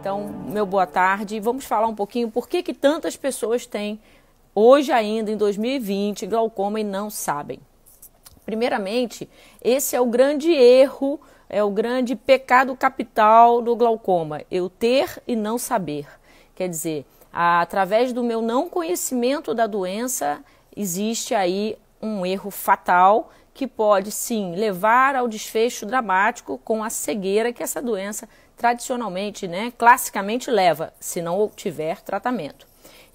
Então, meu boa tarde. Vamos falar um pouquinho por que, que tantas pessoas têm hoje ainda em 2020 glaucoma e não sabem. Primeiramente, esse é o grande erro, é o grande pecado capital do glaucoma, eu ter e não saber. Quer dizer, através do meu não conhecimento da doença, existe aí um erro fatal que pode sim levar ao desfecho dramático com a cegueira que essa doença tradicionalmente, né, classicamente leva, se não tiver tratamento.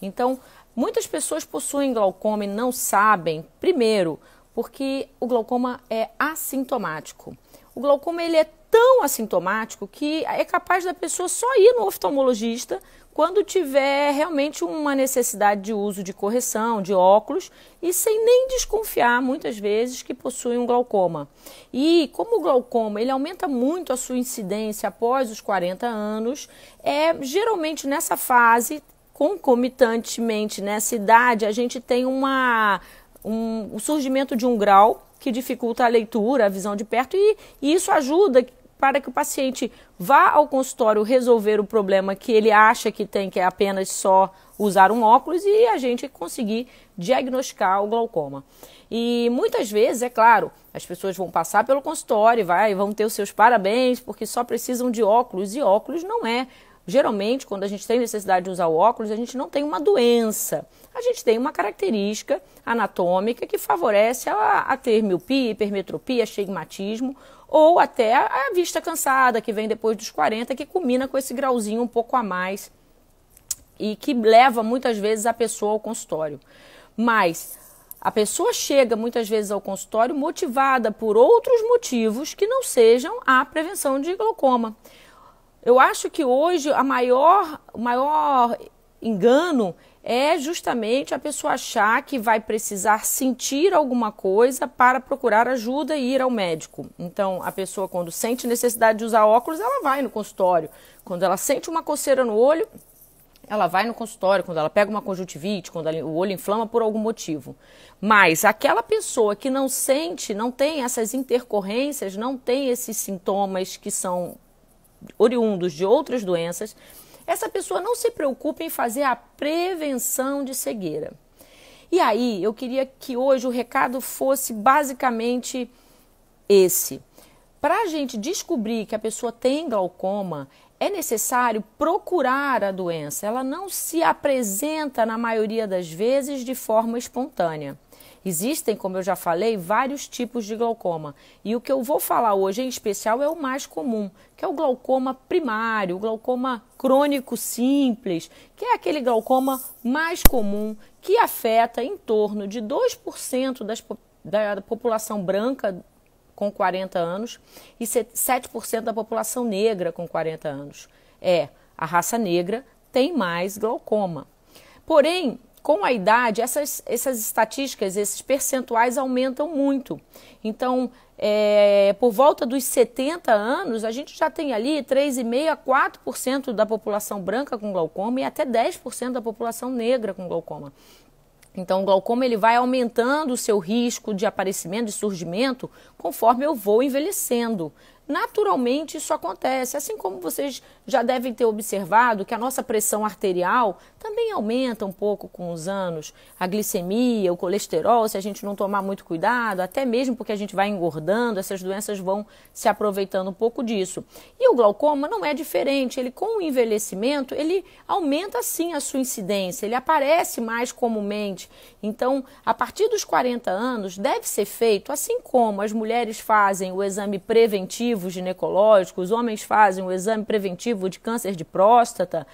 Então, muitas pessoas possuem glaucoma e não sabem, primeiro, porque o glaucoma é assintomático. O glaucoma ele é tão assintomático que é capaz da pessoa só ir no oftalmologista quando tiver realmente uma necessidade de uso de correção, de óculos, e sem nem desconfiar muitas vezes que possui um glaucoma. E como o glaucoma ele aumenta muito a sua incidência após os 40 anos, é geralmente nessa fase, concomitantemente nessa idade, a gente tem uma, um, um surgimento de um grau que dificulta a leitura, a visão de perto, e, e isso ajuda para que o paciente vá ao consultório resolver o problema que ele acha que tem, que é apenas só usar um óculos e a gente conseguir diagnosticar o glaucoma. E muitas vezes, é claro, as pessoas vão passar pelo consultório, vai, vão ter os seus parabéns, porque só precisam de óculos e óculos não é Geralmente, quando a gente tem necessidade de usar o óculos, a gente não tem uma doença. A gente tem uma característica anatômica que favorece a, a ter miopia, hipermetropia, astigmatismo ou até a vista cansada, que vem depois dos 40, que culmina com esse grauzinho um pouco a mais e que leva muitas vezes a pessoa ao consultório. Mas a pessoa chega muitas vezes ao consultório motivada por outros motivos que não sejam a prevenção de glaucoma. Eu acho que hoje a maior, o maior engano é justamente a pessoa achar que vai precisar sentir alguma coisa para procurar ajuda e ir ao médico. Então, a pessoa, quando sente necessidade de usar óculos, ela vai no consultório. Quando ela sente uma coceira no olho, ela vai no consultório. Quando ela pega uma conjuntivite, quando ela, o olho inflama por algum motivo. Mas aquela pessoa que não sente, não tem essas intercorrências, não tem esses sintomas que são oriundos de outras doenças essa pessoa não se preocupa em fazer a prevenção de cegueira. E aí, eu queria que hoje o recado fosse basicamente esse. Para a gente descobrir que a pessoa tem glaucoma, é necessário procurar a doença. Ela não se apresenta, na maioria das vezes, de forma espontânea. Existem, como eu já falei, vários tipos de glaucoma. E o que eu vou falar hoje em especial é o mais comum, que é o glaucoma primário, o glaucoma crônico simples, que é aquele glaucoma mais comum que afeta em torno de 2% das, da população branca com 40 anos e 7% da população negra com 40 anos. É, a raça negra tem mais glaucoma. Porém, com a idade, essas, essas estatísticas, esses percentuais aumentam muito. Então, é, por volta dos 70 anos, a gente já tem ali 3,5% a 4% da população branca com glaucoma e até 10% da população negra com glaucoma. Então, o glaucoma ele vai aumentando o seu risco de aparecimento, de surgimento, conforme eu vou envelhecendo. Naturalmente isso acontece, assim como vocês já devem ter observado que a nossa pressão arterial também aumenta um pouco com os anos a glicemia, o colesterol, se a gente não tomar muito cuidado, até mesmo porque a gente vai engordando, essas doenças vão se aproveitando um pouco disso. E o glaucoma não é diferente, ele com o envelhecimento, ele aumenta sim a sua incidência, ele aparece mais comumente. Então, a partir dos 40 anos, deve ser feito, assim como as mulheres fazem o exame preventivo ginecológico, os homens fazem o exame preventivo de câncer de próstata,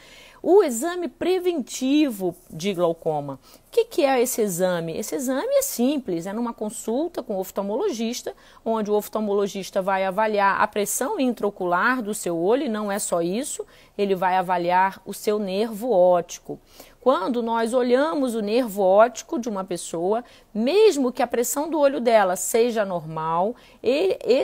o exame preventivo de glaucoma. O que, que, é esse exame? Esse exame é simples, é numa consulta com o oftalmologista, onde o oftalmologista vai avaliar a pressão intraocular do seu olho, e não é só isso, ele vai avaliar o seu nervo óptico. Quando nós olhamos o nervo óptico de uma pessoa, mesmo que a pressão do olho dela seja normal,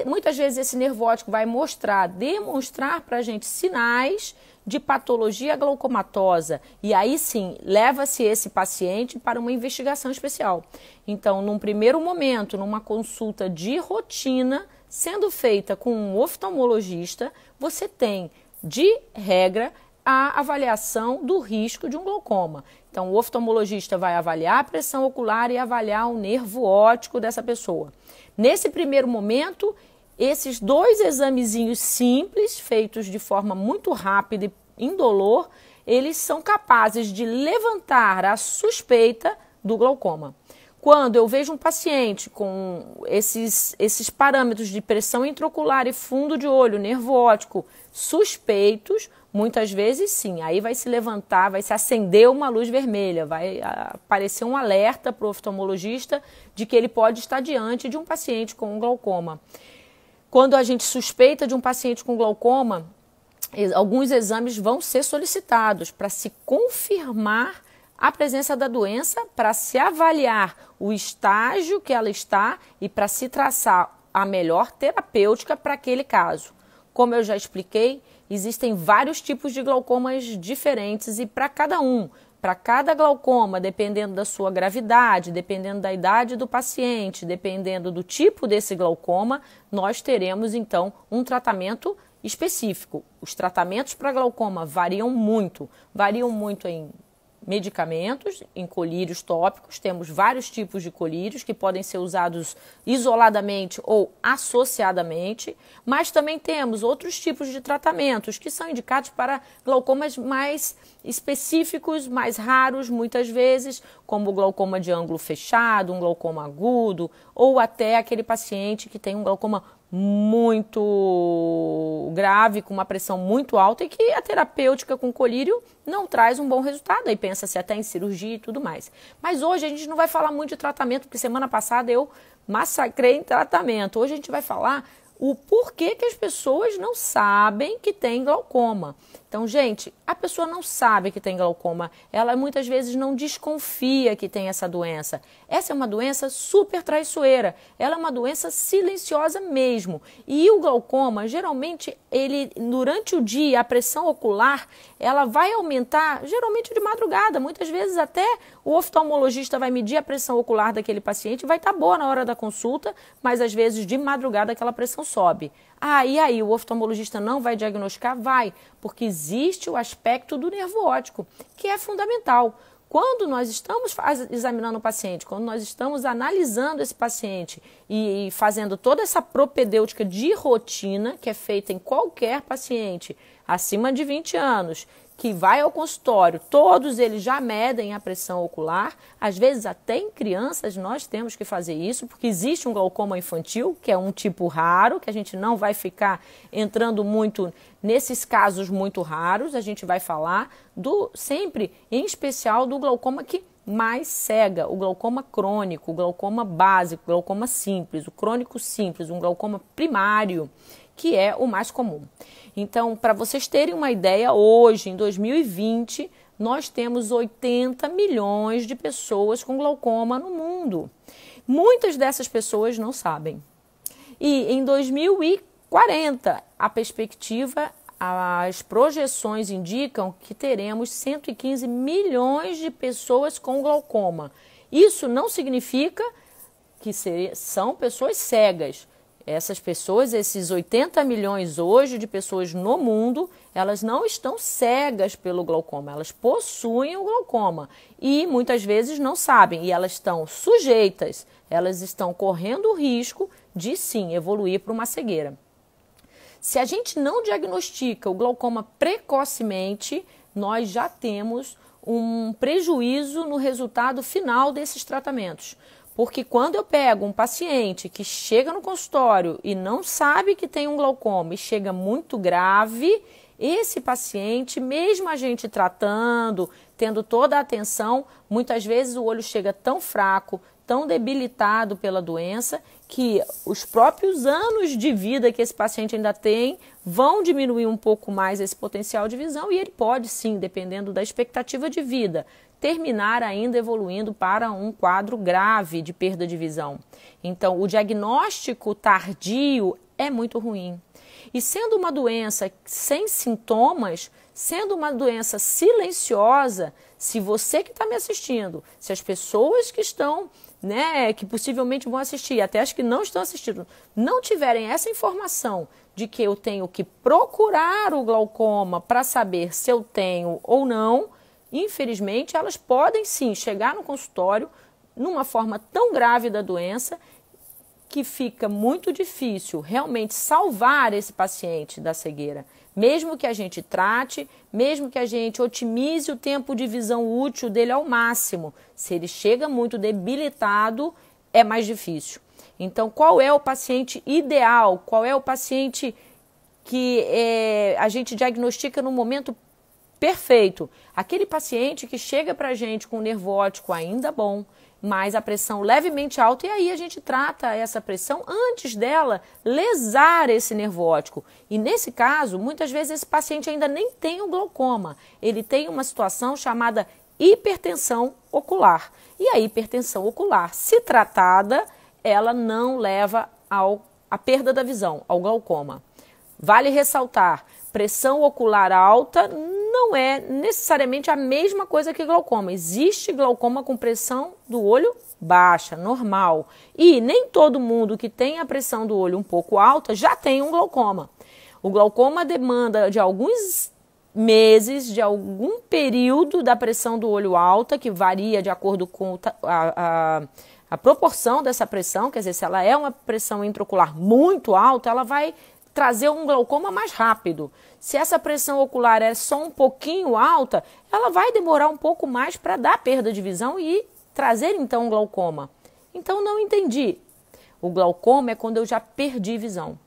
muitas vezes esse nervo óptico vai mostrar, demonstrar para a gente sinais de patologia glaucomatosa. E aí sim, leva-se esse paciente para uma investigação especial. Então, num primeiro momento, numa consulta de rotina, sendo feita com um oftalmologista, você tem, de regra, a avaliação do risco de um glaucoma. Então, o oftalmologista vai avaliar a pressão ocular e avaliar o nervo óptico dessa pessoa. Nesse primeiro momento, esses dois examezinhos simples, feitos de forma muito rápida e indolor, eles são capazes de levantar a suspeita do glaucoma. Quando eu vejo um paciente com esses, esses parâmetros de pressão intraocular e fundo de olho, nervo óptico, suspeitos, muitas vezes sim, aí vai se levantar, vai se acender uma luz vermelha, vai aparecer um alerta para o oftalmologista de que ele pode estar diante de um paciente com um glaucoma. Quando a gente suspeita de um paciente com glaucoma, alguns exames vão ser solicitados para se confirmar a presença da doença, para se avaliar o estágio que ela está e para se traçar a melhor terapêutica para aquele caso. Como eu já expliquei, existem vários tipos de glaucomas diferentes e para cada um para cada glaucoma, dependendo da sua gravidade, dependendo da idade do paciente, dependendo do tipo desse glaucoma, nós teremos então um tratamento específico. Os tratamentos para glaucoma variam muito, variam muito em medicamentos em colírios tópicos, temos vários tipos de colírios que podem ser usados isoladamente ou associadamente, mas também temos outros tipos de tratamentos que são indicados para glaucomas mais específicos, mais raros, muitas vezes, como glaucoma de ângulo fechado, um glaucoma agudo, ou até aquele paciente que tem um glaucoma muito grave, com uma pressão muito alta e que a terapêutica com colírio não traz um bom resultado. Aí pensa-se até em cirurgia e tudo mais. Mas hoje a gente não vai falar muito de tratamento, porque semana passada eu massacrei em tratamento. Hoje a gente vai falar o porquê que as pessoas não sabem que tem glaucoma. Então, gente, a pessoa não sabe que tem glaucoma, ela muitas vezes não desconfia que tem essa doença. Essa é uma doença super traiçoeira, ela é uma doença silenciosa mesmo. E o glaucoma, geralmente, ele durante o dia, a pressão ocular, ela vai aumentar, geralmente de madrugada, muitas vezes até o oftalmologista vai medir a pressão ocular daquele paciente, vai estar tá boa na hora da consulta, mas às vezes de madrugada aquela pressão sobe. Ah, e aí, o oftalmologista não vai diagnosticar? Vai, porque existe o aspecto do nervo óptico, que é fundamental. Quando nós estamos examinando o paciente, quando nós estamos analisando esse paciente e, fazendo toda essa propedêutica de rotina que é feita em qualquer paciente acima de 20 anos, que vai ao consultório, todos eles já medem a pressão ocular. Às vezes, até em crianças, nós temos que fazer isso, porque existe um glaucoma infantil, que é um tipo raro, que a gente não vai ficar entrando muito nesses casos muito raros. A gente vai falar do sempre, em especial, do glaucoma que mais cega, o glaucoma crônico, o glaucoma básico, o glaucoma simples, o crônico simples, um glaucoma primário, que é o mais comum. Então, para vocês terem uma ideia, hoje, em 2020, nós temos 80 milhões de pessoas com glaucoma no mundo. Muitas dessas pessoas não sabem. E em 2040, a perspectiva, as projeções indicam que teremos 115 milhões de pessoas com glaucoma. Isso não significa que são pessoas cegas essas pessoas, esses 80 milhões hoje de pessoas no mundo, elas não estão cegas pelo glaucoma, elas possuem o glaucoma e muitas vezes não sabem e elas estão sujeitas, elas estão correndo o risco de sim evoluir para uma cegueira. Se a gente não diagnostica o glaucoma precocemente, nós já temos um prejuízo no resultado final desses tratamentos. Porque quando eu pego um paciente que chega no consultório e não sabe que tem um glaucoma e chega muito grave, esse paciente, mesmo a gente tratando, tendo toda a atenção, muitas vezes o olho chega tão fraco, tão debilitado pela doença que os próprios anos de vida que esse paciente ainda tem vão diminuir um pouco mais esse potencial de visão e ele pode sim, dependendo da expectativa de vida, terminar ainda evoluindo para um quadro grave de perda de visão. Então, o diagnóstico tardio é muito ruim. E sendo uma doença sem sintomas, sendo uma doença silenciosa, se você que está me assistindo, se as pessoas que estão né, que possivelmente vão assistir, até as que não estão assistindo, não tiverem essa informação de que eu tenho que procurar o glaucoma para saber se eu tenho ou não, infelizmente elas podem sim chegar no consultório numa forma tão grave da doença que fica muito difícil realmente salvar esse paciente da cegueira. Mesmo que a gente trate, mesmo que a gente otimize o tempo de visão útil dele ao máximo, se ele chega muito debilitado, é mais difícil. Então, qual é o paciente ideal? Qual é o paciente que é, a gente diagnostica no momento perfeito? Aquele paciente que chega para a gente com nervo óptico ainda bom, mas a pressão levemente alta, e aí a gente trata essa pressão antes dela lesar esse nervo óptico. E nesse caso, muitas vezes esse paciente ainda nem tem o glaucoma, ele tem uma situação chamada hipertensão ocular. E a hipertensão ocular, se tratada, ela não leva ao, à perda da visão, ao glaucoma. Vale ressaltar pressão ocular alta não é necessariamente a mesma coisa que glaucoma. Existe glaucoma com pressão do olho baixa, normal. E nem todo mundo que tem a pressão do olho um pouco alta já tem um glaucoma. O glaucoma demanda de alguns meses, de algum período da pressão do olho alta, que varia de acordo com a, a, a proporção dessa pressão, quer dizer, se ela é uma pressão intraocular muito alta, ela vai trazer um glaucoma mais rápido. Se essa pressão ocular é só um pouquinho alta, ela vai demorar um pouco mais para dar perda de visão e trazer então um glaucoma. Então não entendi. O glaucoma é quando eu já perdi visão.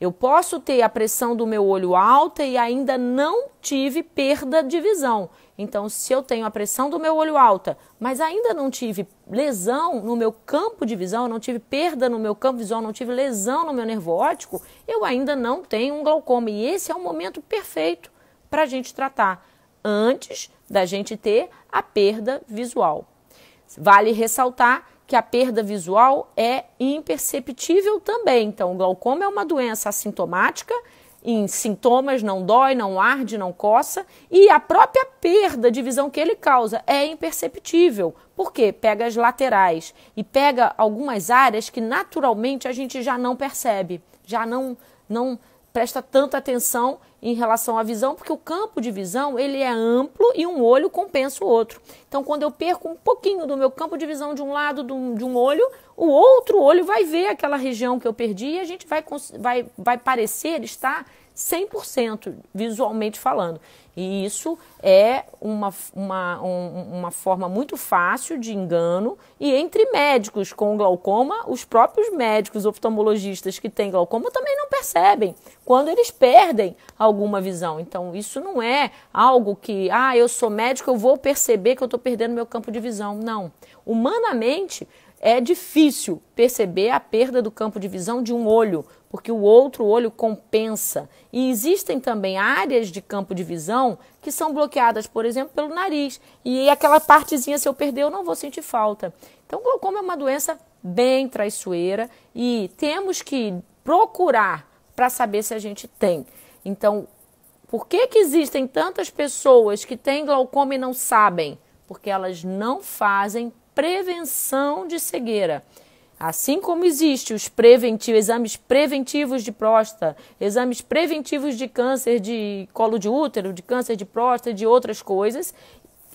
Eu posso ter a pressão do meu olho alta e ainda não tive perda de visão. Então, se eu tenho a pressão do meu olho alta, mas ainda não tive lesão no meu campo de visão, não tive perda no meu campo visual, não tive lesão no meu nervo óptico, eu ainda não tenho um glaucoma. E esse é o momento perfeito para a gente tratar, antes da gente ter a perda visual. Vale ressaltar que a perda visual é imperceptível também. Então, o glaucoma é uma doença assintomática, em sintomas não dói, não arde, não coça, e a própria perda de visão que ele causa é imperceptível. Por quê? Pega as laterais e pega algumas áreas que naturalmente a gente já não percebe, já não não presta tanta atenção em relação à visão, porque o campo de visão ele é amplo e um olho compensa o outro. Então, quando eu perco um pouquinho do meu campo de visão de um lado de um, de um olho, o outro olho vai ver aquela região que eu perdi e a gente vai, vai, vai parecer estar 100% visualmente falando. E isso é uma, uma, um, uma forma muito fácil de engano. E entre médicos com glaucoma, os próprios médicos oftalmologistas que têm glaucoma também não percebem quando eles perdem alguma visão. Então, isso não é algo que, ah, eu sou médico, eu vou perceber que eu estou perdendo meu campo de visão. Não. Humanamente, é difícil perceber a perda do campo de visão de um olho, porque o outro olho compensa. E existem também áreas de campo de visão que são bloqueadas, por exemplo, pelo nariz. E aquela partezinha, se eu perder, eu não vou sentir falta. Então, glaucoma é uma doença bem traiçoeira e temos que procurar para saber se a gente tem. Então, por que, que existem tantas pessoas que têm glaucoma e não sabem? Porque elas não fazem prevenção de cegueira. Assim como existe os preventivos, exames preventivos de próstata, exames preventivos de câncer de colo de útero, de câncer de próstata, de outras coisas,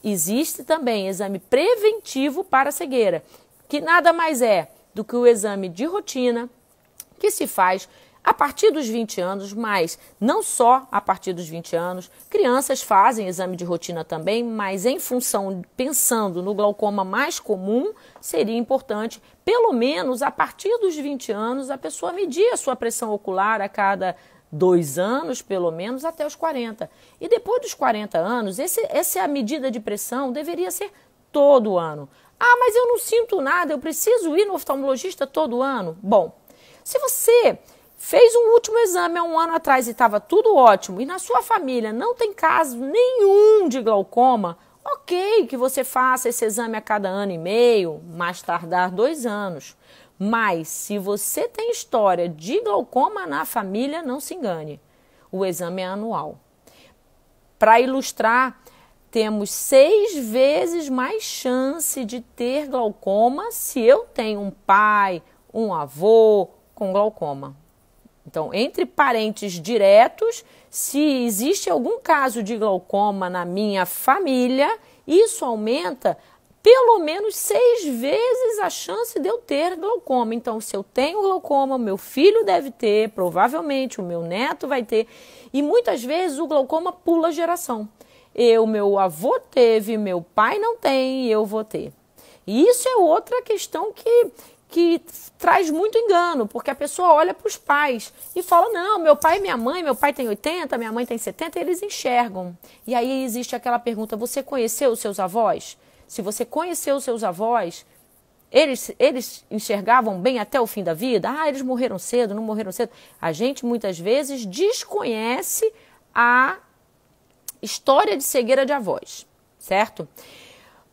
existe também exame preventivo para cegueira, que nada mais é do que o exame de rotina que se faz a partir dos 20 anos, mas não só a partir dos 20 anos. Crianças fazem exame de rotina também, mas em função, pensando no glaucoma mais comum, seria importante, pelo menos a partir dos 20 anos, a pessoa medir a sua pressão ocular a cada dois anos, pelo menos, até os 40. E depois dos 40 anos, esse, essa medida de pressão deveria ser todo ano. Ah, mas eu não sinto nada, eu preciso ir no oftalmologista todo ano? Bom, se você fez um último exame há um ano atrás e estava tudo ótimo, e na sua família não tem caso nenhum de glaucoma, ok que você faça esse exame a cada ano e meio, mais tardar dois anos. Mas se você tem história de glaucoma na família, não se engane. O exame é anual. Para ilustrar, temos seis vezes mais chance de ter glaucoma se eu tenho um pai, um avô com glaucoma. Então, entre parentes diretos, se existe algum caso de glaucoma na minha família, isso aumenta pelo menos seis vezes a chance de eu ter glaucoma. Então, se eu tenho glaucoma, meu filho deve ter, provavelmente o meu neto vai ter. E muitas vezes o glaucoma pula geração. Eu, meu avô teve, meu pai não tem, eu vou ter. E isso é outra questão que que traz muito engano, porque a pessoa olha para os pais e fala: não, meu pai e minha mãe, meu pai tem 80, minha mãe tem 70, e eles enxergam. E aí existe aquela pergunta: você conheceu os seus avós? Se você conheceu os seus avós, eles, eles enxergavam bem até o fim da vida? Ah, eles morreram cedo, não morreram cedo. A gente muitas vezes desconhece a história de cegueira de avós, certo?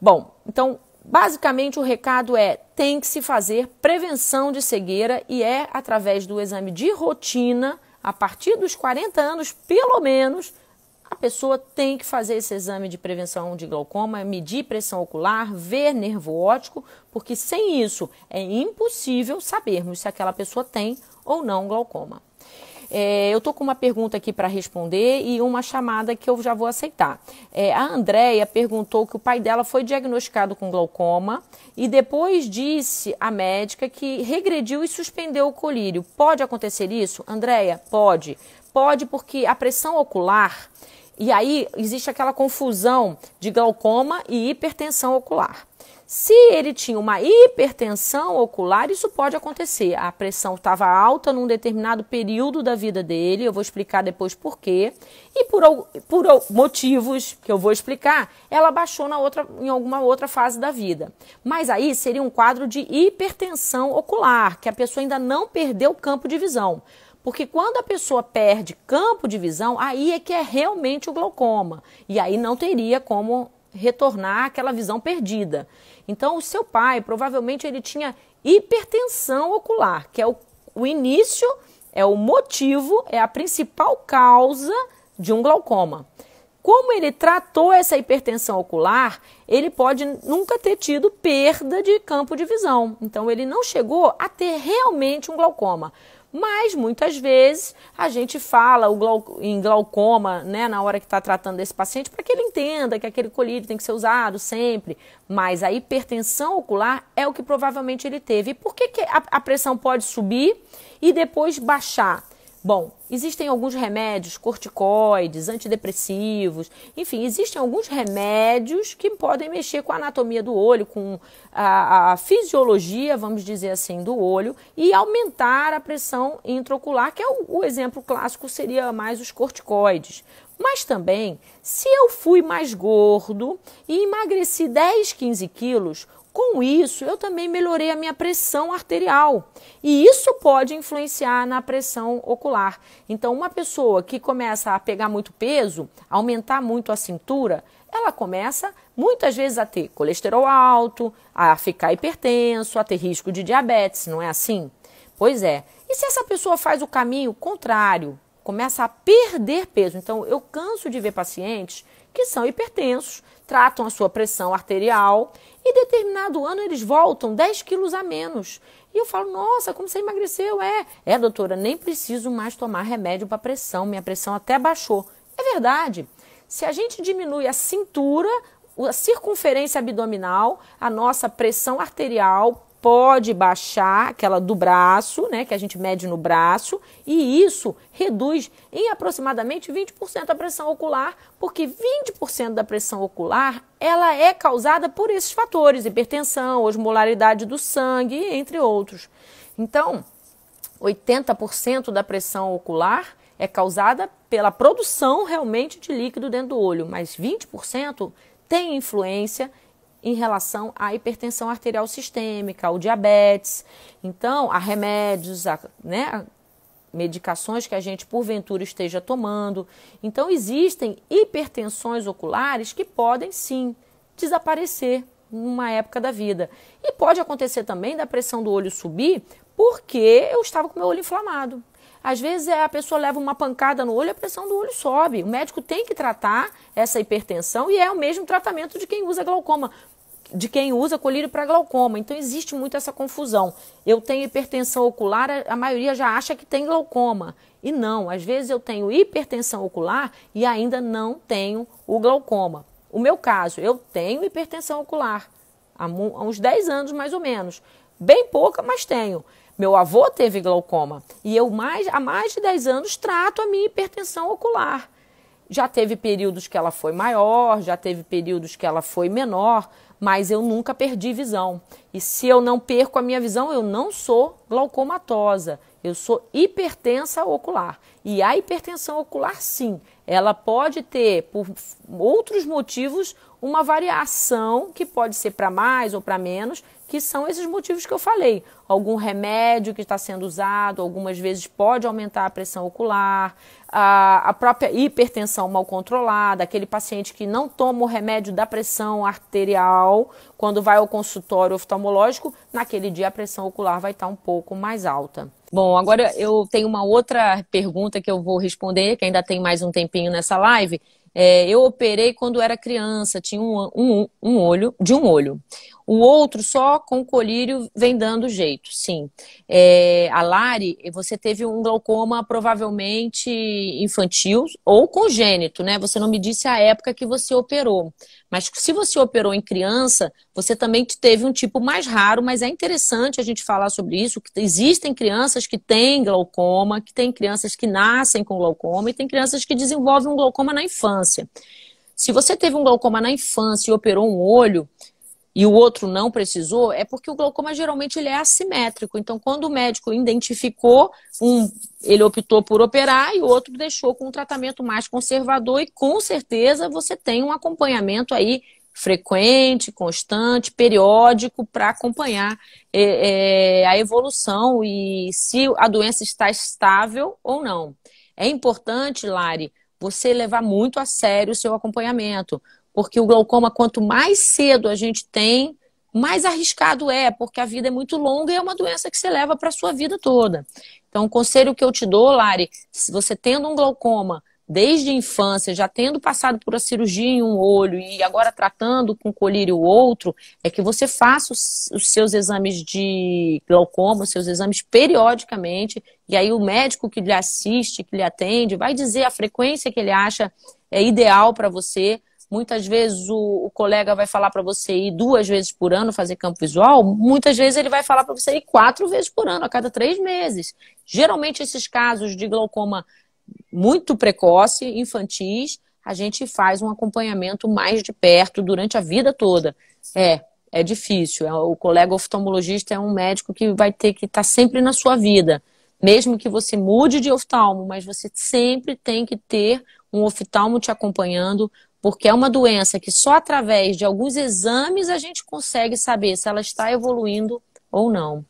Bom, então Basicamente, o recado é: tem que se fazer prevenção de cegueira e é através do exame de rotina, a partir dos 40 anos, pelo menos, a pessoa tem que fazer esse exame de prevenção de glaucoma, medir pressão ocular, ver nervo óptico, porque sem isso é impossível sabermos se aquela pessoa tem ou não glaucoma. É, eu estou com uma pergunta aqui para responder e uma chamada que eu já vou aceitar. É, a Andrea perguntou que o pai dela foi diagnosticado com glaucoma e depois disse à médica que regrediu e suspendeu o colírio. Pode acontecer isso? Andrea, pode. Pode porque a pressão ocular. E aí existe aquela confusão de glaucoma e hipertensão ocular. Se ele tinha uma hipertensão ocular, isso pode acontecer. A pressão estava alta num determinado período da vida dele, eu vou explicar depois por quê. E por, por motivos que eu vou explicar, ela baixou na outra, em alguma outra fase da vida. Mas aí seria um quadro de hipertensão ocular, que a pessoa ainda não perdeu campo de visão. Porque quando a pessoa perde campo de visão, aí é que é realmente o glaucoma. E aí não teria como retornar aquela visão perdida. Então, o seu pai provavelmente ele tinha hipertensão ocular, que é o, o início, é o motivo, é a principal causa de um glaucoma. Como ele tratou essa hipertensão ocular, ele pode nunca ter tido perda de campo de visão. Então, ele não chegou a ter realmente um glaucoma. Mas muitas vezes a gente fala em glaucoma, né, na hora que está tratando desse paciente, para que ele entenda que aquele colírio tem que ser usado sempre. Mas a hipertensão ocular é o que provavelmente ele teve. E por que, que a, a pressão pode subir e depois baixar? Bom, existem alguns remédios, corticoides, antidepressivos, enfim, existem alguns remédios que podem mexer com a anatomia do olho, com a, a fisiologia, vamos dizer assim, do olho e aumentar a pressão intraocular, que é o, o exemplo clássico seria mais os corticoides. Mas também, se eu fui mais gordo e emagreci 10, 15 quilos, com isso, eu também melhorei a minha pressão arterial. E isso pode influenciar na pressão ocular. Então, uma pessoa que começa a pegar muito peso, aumentar muito a cintura, ela começa muitas vezes a ter colesterol alto, a ficar hipertenso, a ter risco de diabetes, não é assim? Pois é. E se essa pessoa faz o caminho contrário, começa a perder peso? Então, eu canso de ver pacientes que são hipertensos, tratam a sua pressão arterial e determinado ano eles voltam 10 quilos a menos. E eu falo, nossa, como você emagreceu? É, é, doutora, nem preciso mais tomar remédio para pressão, minha pressão até baixou. É verdade. Se a gente diminui a cintura, a circunferência abdominal, a nossa pressão arterial pode baixar aquela do braço, né, que a gente mede no braço, e isso reduz em aproximadamente 20% a pressão ocular, porque 20% da pressão ocular, ela é causada por esses fatores, hipertensão, osmolaridade do sangue, entre outros. Então, 80% da pressão ocular é causada pela produção realmente de líquido dentro do olho, mas 20% tem influência em relação à hipertensão arterial sistêmica, ao diabetes, então a remédios, a, né, medicações que a gente porventura esteja tomando. Então existem hipertensões oculares que podem sim desaparecer numa época da vida. E pode acontecer também da pressão do olho subir porque eu estava com meu olho inflamado. Às vezes é, a pessoa leva uma pancada no olho, a pressão do olho sobe. O médico tem que tratar essa hipertensão e é o mesmo tratamento de quem usa glaucoma de quem usa colírio para glaucoma. Então existe muito essa confusão. Eu tenho hipertensão ocular, a maioria já acha que tem glaucoma. E não, às vezes eu tenho hipertensão ocular e ainda não tenho o glaucoma. O meu caso, eu tenho hipertensão ocular há, uns 10 anos mais ou menos. Bem pouca, mas tenho. Meu avô teve glaucoma e eu mais, há mais de 10 anos trato a minha hipertensão ocular já teve períodos que ela foi maior, já teve períodos que ela foi menor, mas eu nunca perdi visão. E se eu não perco a minha visão, eu não sou glaucomatosa, eu sou hipertensa ocular. E a hipertensão ocular, sim, ela pode ter, por outros motivos, uma variação que pode ser para mais ou para menos, que são esses motivos que eu falei. Algum remédio que está sendo usado, algumas vezes pode aumentar a pressão ocular, a, a própria hipertensão mal controlada, aquele paciente que não toma o remédio da pressão arterial, quando vai ao consultório oftalmológico, naquele dia a pressão ocular vai estar um pouco mais alta. Bom, agora eu tenho uma outra pergunta que eu vou responder, que ainda tem mais um tempinho nessa live. É, eu operei quando era criança, tinha um, um, um olho, de um olho. O outro só com o colírio vem dando jeito, sim. É, a Lari, você teve um glaucoma provavelmente infantil ou congênito, né? Você não me disse a época que você operou. Mas se você operou em criança, você também teve um tipo mais raro, mas é interessante a gente falar sobre isso, que existem crianças que têm glaucoma, que tem crianças que nascem com glaucoma e tem crianças que desenvolvem um glaucoma na infância. Se você teve um glaucoma na infância e operou um olho, e o outro não precisou, é porque o glaucoma geralmente ele é assimétrico. Então, quando o médico identificou, um ele optou por operar e o outro deixou com um tratamento mais conservador, e com certeza você tem um acompanhamento aí frequente, constante, periódico, para acompanhar é, é, a evolução e se a doença está estável ou não. É importante, Lari, você levar muito a sério o seu acompanhamento porque o glaucoma, quanto mais cedo a gente tem, mais arriscado é, porque a vida é muito longa e é uma doença que você leva para a sua vida toda. Então, o conselho que eu te dou, Lari, se você tendo um glaucoma desde a infância, já tendo passado por a cirurgia em um olho e agora tratando com colírio o outro, é que você faça os, os seus exames de glaucoma, os seus exames periodicamente, e aí o médico que lhe assiste, que lhe atende, vai dizer a frequência que ele acha é ideal para você, Muitas vezes o, o colega vai falar para você ir duas vezes por ano fazer campo visual, muitas vezes ele vai falar para você ir quatro vezes por ano, a cada três meses. Geralmente, esses casos de glaucoma muito precoce, infantis, a gente faz um acompanhamento mais de perto durante a vida toda. É, é difícil. É, o colega oftalmologista é um médico que vai ter que estar tá sempre na sua vida. Mesmo que você mude de oftalmo, mas você sempre tem que ter um oftalmo te acompanhando porque é uma doença que só através de alguns exames a gente consegue saber se ela está evoluindo ou não.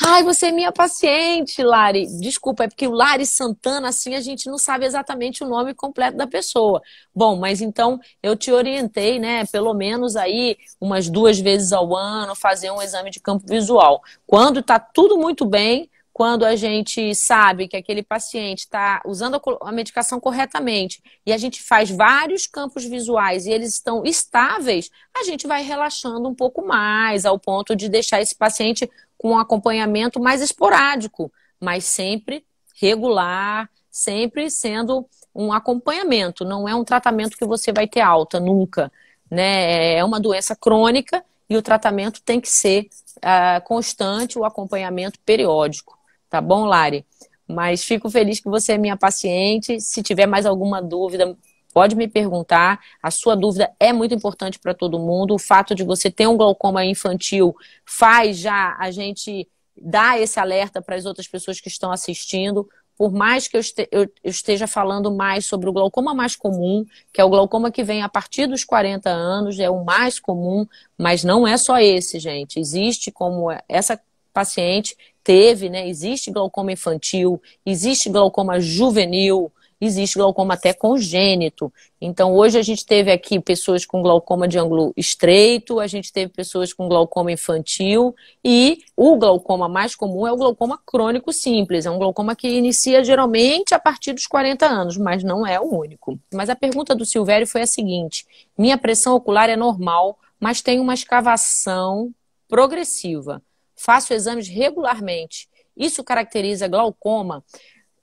Ai, você é minha paciente, Lari. Desculpa, é porque o Lari Santana, assim, a gente não sabe exatamente o nome completo da pessoa. Bom, mas então eu te orientei, né? Pelo menos aí umas duas vezes ao ano, fazer um exame de campo visual. Quando tá tudo muito bem, quando a gente sabe que aquele paciente está usando a medicação corretamente e a gente faz vários campos visuais e eles estão estáveis, a gente vai relaxando um pouco mais, ao ponto de deixar esse paciente com um acompanhamento mais esporádico, mas sempre regular, sempre sendo um acompanhamento, não é um tratamento que você vai ter alta nunca. Né? É uma doença crônica e o tratamento tem que ser uh, constante, o acompanhamento periódico. Tá bom, Lari? Mas fico feliz que você é minha paciente. Se tiver mais alguma dúvida, pode me perguntar. A sua dúvida é muito importante para todo mundo. O fato de você ter um glaucoma infantil faz já a gente dar esse alerta para as outras pessoas que estão assistindo. Por mais que eu esteja falando mais sobre o glaucoma mais comum, que é o glaucoma que vem a partir dos 40 anos, é o mais comum, mas não é só esse, gente. Existe como essa paciente teve, né? Existe glaucoma infantil, existe glaucoma juvenil, existe glaucoma até congênito. Então, hoje a gente teve aqui pessoas com glaucoma de ângulo estreito, a gente teve pessoas com glaucoma infantil e o glaucoma mais comum é o glaucoma crônico simples. É um glaucoma que inicia geralmente a partir dos 40 anos, mas não é o único. Mas a pergunta do Silvério foi a seguinte: minha pressão ocular é normal, mas tem uma escavação progressiva faço exames regularmente. Isso caracteriza glaucoma.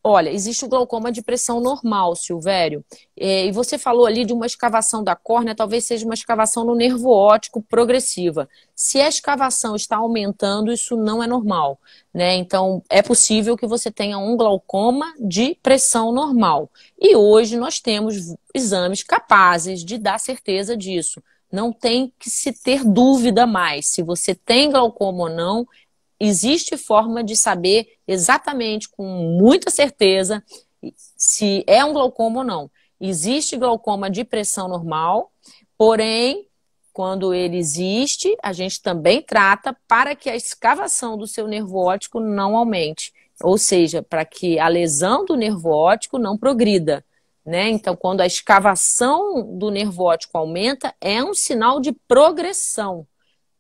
Olha, existe o glaucoma de pressão normal, Silvério. É, e você falou ali de uma escavação da córnea, talvez seja uma escavação no nervo óptico progressiva. Se a escavação está aumentando, isso não é normal, né? Então, é possível que você tenha um glaucoma de pressão normal. E hoje nós temos exames capazes de dar certeza disso não tem que se ter dúvida mais. Se você tem glaucoma ou não, existe forma de saber exatamente, com muita certeza, se é um glaucoma ou não. Existe glaucoma de pressão normal, porém, quando ele existe, a gente também trata para que a escavação do seu nervo óptico não aumente, ou seja, para que a lesão do nervo óptico não progrida. Né? Então, quando a escavação do nervo óptico aumenta, é um sinal de progressão.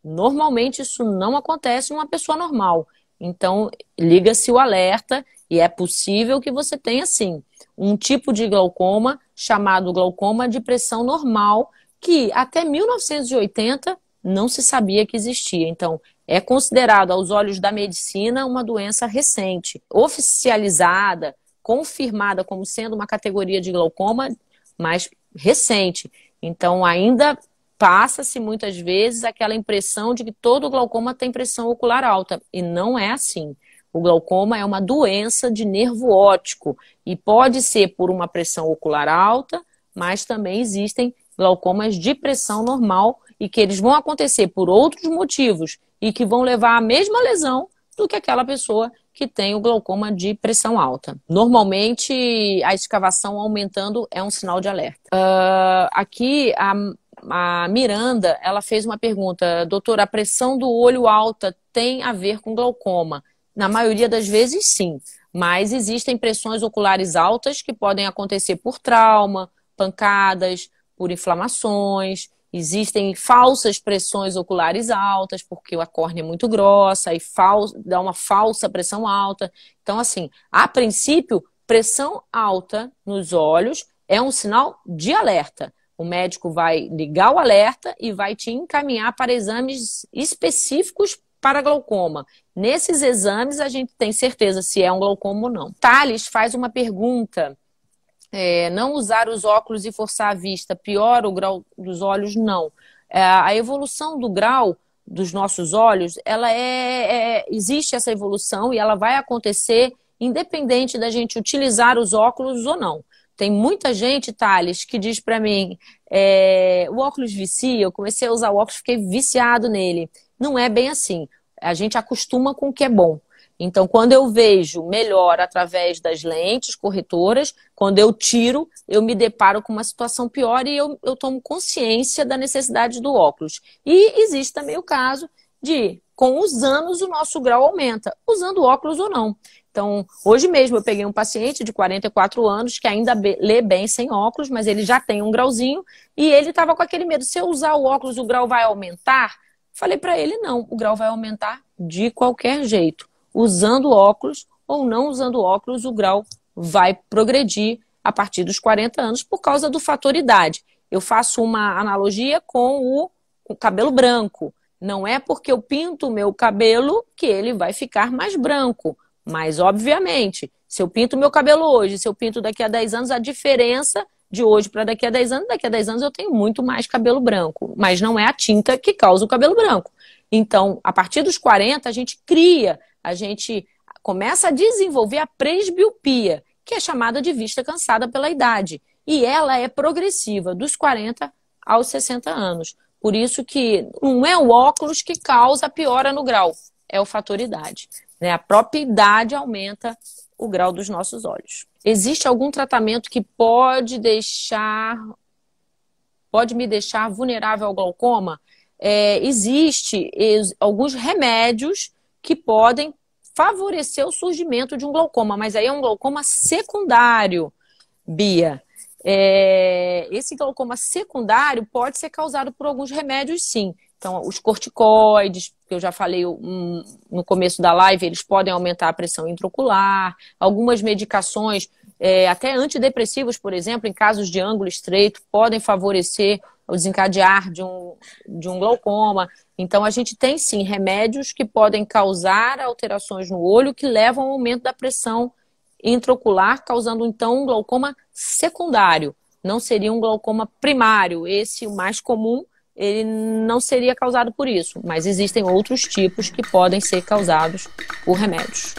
Normalmente, isso não acontece em uma pessoa normal. Então, liga-se o alerta e é possível que você tenha, sim, um tipo de glaucoma chamado glaucoma de pressão normal, que até 1980 não se sabia que existia. Então, é considerado aos olhos da medicina uma doença recente, oficializada, confirmada como sendo uma categoria de glaucoma mais recente. Então, ainda passa-se muitas vezes aquela impressão de que todo glaucoma tem pressão ocular alta, e não é assim. O glaucoma é uma doença de nervo óptico e pode ser por uma pressão ocular alta, mas também existem glaucomas de pressão normal e que eles vão acontecer por outros motivos e que vão levar à mesma lesão do que aquela pessoa que tem o glaucoma de pressão alta. Normalmente, a escavação aumentando é um sinal de alerta. Uh, aqui, a, a Miranda, ela fez uma pergunta. Doutora, a pressão do olho alta tem a ver com glaucoma? Na maioria das vezes, sim. Mas existem pressões oculares altas que podem acontecer por trauma, pancadas, por inflamações. Existem falsas pressões oculares altas, porque a córnea é muito grossa e dá uma falsa pressão alta. Então, assim, a princípio, pressão alta nos olhos é um sinal de alerta. O médico vai ligar o alerta e vai te encaminhar para exames específicos para glaucoma. Nesses exames, a gente tem certeza se é um glaucoma ou não. Thales faz uma pergunta é, não usar os óculos e forçar a vista piora o grau dos olhos, não. É, a evolução do grau dos nossos olhos, ela é, é, existe essa evolução e ela vai acontecer independente da gente utilizar os óculos ou não. Tem muita gente, Thales, que diz para mim, é, o óculos vicia, eu comecei a usar o óculos, fiquei viciado nele. Não é bem assim. A gente acostuma com o que é bom. Então, quando eu vejo melhor através das lentes corretoras, quando eu tiro, eu me deparo com uma situação pior e eu, eu tomo consciência da necessidade do óculos. E existe também o caso de, com os anos, o nosso grau aumenta, usando óculos ou não. Então, hoje mesmo eu peguei um paciente de 44 anos que ainda lê bem sem óculos, mas ele já tem um grauzinho e ele estava com aquele medo: se eu usar o óculos, o grau vai aumentar? Falei para ele: não, o grau vai aumentar de qualquer jeito usando óculos ou não usando óculos, o grau vai progredir a partir dos 40 anos por causa do fator idade. Eu faço uma analogia com o, o cabelo branco. Não é porque eu pinto o meu cabelo que ele vai ficar mais branco. Mas, obviamente, se eu pinto meu cabelo hoje, se eu pinto daqui a 10 anos, a diferença de hoje para daqui a 10 anos, daqui a 10 anos eu tenho muito mais cabelo branco. Mas não é a tinta que causa o cabelo branco. Então, a partir dos 40, a gente cria a gente começa a desenvolver a presbiopia, que é chamada de vista cansada pela idade. E ela é progressiva, dos 40 aos 60 anos. Por isso que não é o óculos que causa a piora no grau, é o fator idade. Né? A própria idade aumenta o grau dos nossos olhos. Existe algum tratamento que pode deixar, pode me deixar vulnerável ao glaucoma? É, existe ex, alguns remédios que podem favorecer o surgimento de um glaucoma, mas aí é um glaucoma secundário, Bia. É, esse glaucoma secundário pode ser causado por alguns remédios, sim. Então, os corticoides, que eu já falei um, no começo da live, eles podem aumentar a pressão intraocular, algumas medicações, é, até antidepressivos, por exemplo, em casos de ângulo estreito, podem favorecer o desencadear de um, de um glaucoma. Então, a gente tem sim remédios que podem causar alterações no olho que levam ao aumento da pressão intraocular, causando então um glaucoma secundário. Não seria um glaucoma primário. Esse, o mais comum, ele não seria causado por isso. Mas existem outros tipos que podem ser causados por remédios.